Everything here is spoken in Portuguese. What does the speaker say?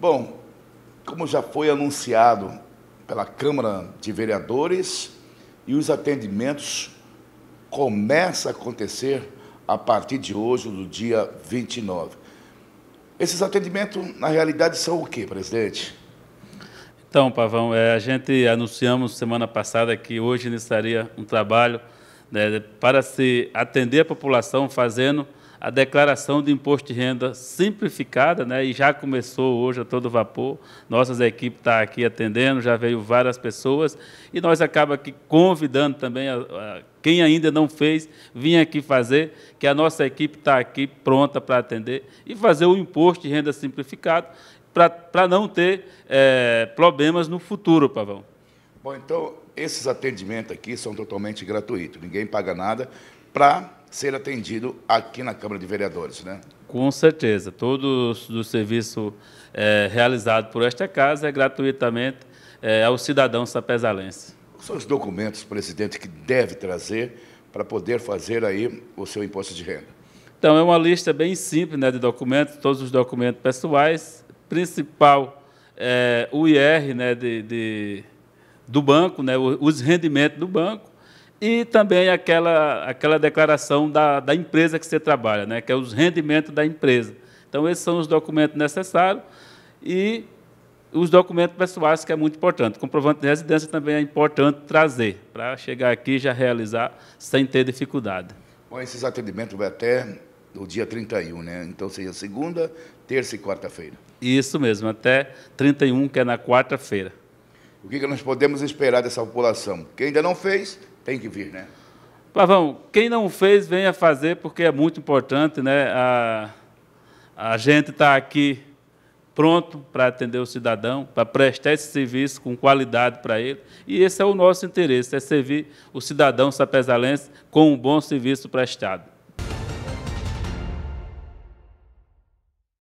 Bom, como já foi anunciado pela Câmara de Vereadores, e os atendimentos começam a acontecer a partir de hoje, do dia 29. Esses atendimentos, na realidade, são o quê, presidente? Então, Pavão, é, a gente anunciamos semana passada que hoje iniciaria um trabalho né, para se atender a população fazendo a declaração de imposto de renda simplificada, né, e já começou hoje a todo vapor. Nossas equipes estão tá aqui atendendo, já veio várias pessoas, e nós acaba aqui convidando também a, a quem ainda não fez, vim aqui fazer, que a nossa equipe está aqui pronta para atender e fazer o imposto de renda simplificado para não ter é, problemas no futuro, Pavão. Bom, então, esses atendimentos aqui são totalmente gratuitos, ninguém paga nada para ser atendido aqui na Câmara de Vereadores, né? Com certeza. Todo o serviço é, realizado por esta casa é gratuitamente é, ao cidadão sapezalense. Quais são os documentos, presidente, que deve trazer para poder fazer aí o seu imposto de renda? Então, é uma lista bem simples né, de documentos, todos os documentos pessoais, principal é, o IR né, de, de do banco, né, os rendimentos do banco, e também aquela, aquela declaração da, da empresa que você trabalha, né, que é os rendimentos da empresa. Então, esses são os documentos necessários e os documentos pessoais, que é muito importante. Comprovante de residência também é importante trazer, para chegar aqui e já realizar sem ter dificuldade. Bom, esses atendimentos vai até o dia 31, né? Então seria segunda, terça e quarta-feira. Isso mesmo, até 31, que é na quarta-feira. O que, que nós podemos esperar dessa população? Quem ainda não fez, tem que vir, né? Pavão, quem não fez, venha fazer, porque é muito importante, né? A, a gente está aqui pronto para atender o cidadão, para prestar esse serviço com qualidade para ele. E esse é o nosso interesse, é servir o cidadão sapezalense com um bom serviço prestado.